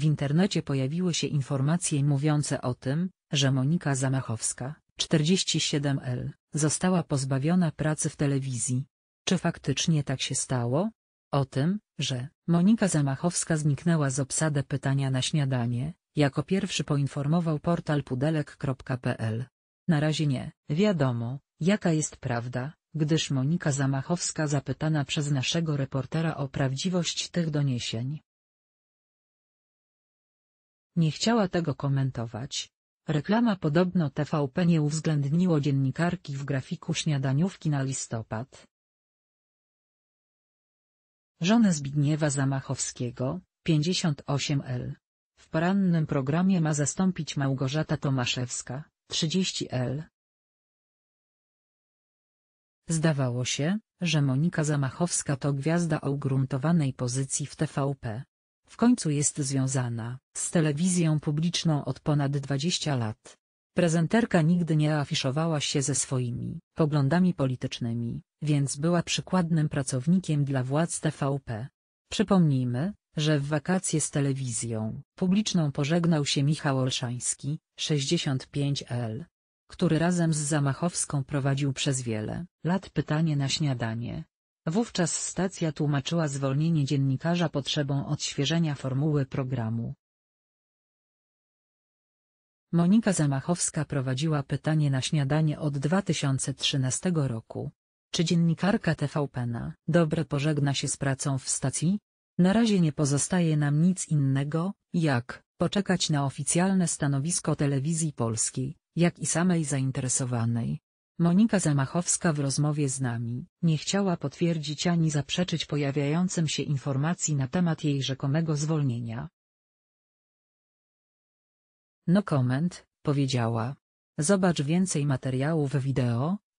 W internecie pojawiły się informacje mówiące o tym, że Monika Zamachowska, 47L, została pozbawiona pracy w telewizji. Czy faktycznie tak się stało? O tym, że Monika Zamachowska zniknęła z obsady pytania na śniadanie, jako pierwszy poinformował portal pudelek.pl. Na razie nie wiadomo, jaka jest prawda, gdyż Monika Zamachowska zapytana przez naszego reportera o prawdziwość tych doniesień, nie chciała tego komentować. Reklama podobno TVP nie uwzględniło dziennikarki w grafiku śniadaniówki na listopad. Żonę Zbigniewa Zamachowskiego, 58L. W porannym programie ma zastąpić Małgorzata Tomaszewska, 30L. Zdawało się, że Monika Zamachowska to gwiazda o ugruntowanej pozycji w TVP. W końcu jest związana z telewizją publiczną od ponad 20 lat. Prezenterka nigdy nie afiszowała się ze swoimi poglądami politycznymi, więc była przykładnym pracownikiem dla władz TVP. Przypomnijmy, że w wakacje z telewizją publiczną pożegnał się Michał Olszański, 65L, który razem z Zamachowską prowadził przez wiele lat pytanie na śniadanie. Wówczas stacja tłumaczyła zwolnienie dziennikarza potrzebą odświeżenia formuły programu. Monika Zamachowska prowadziła pytanie na śniadanie od 2013 roku. Czy dziennikarka TVP dobre pożegna się z pracą w stacji? Na razie nie pozostaje nam nic innego, jak poczekać na oficjalne stanowisko telewizji polskiej, jak i samej zainteresowanej, Monika Zamachowska w rozmowie z nami nie chciała potwierdzić ani zaprzeczyć pojawiającym się informacji na temat jej rzekomego zwolnienia. No comment, powiedziała. Zobacz więcej materiałów wideo,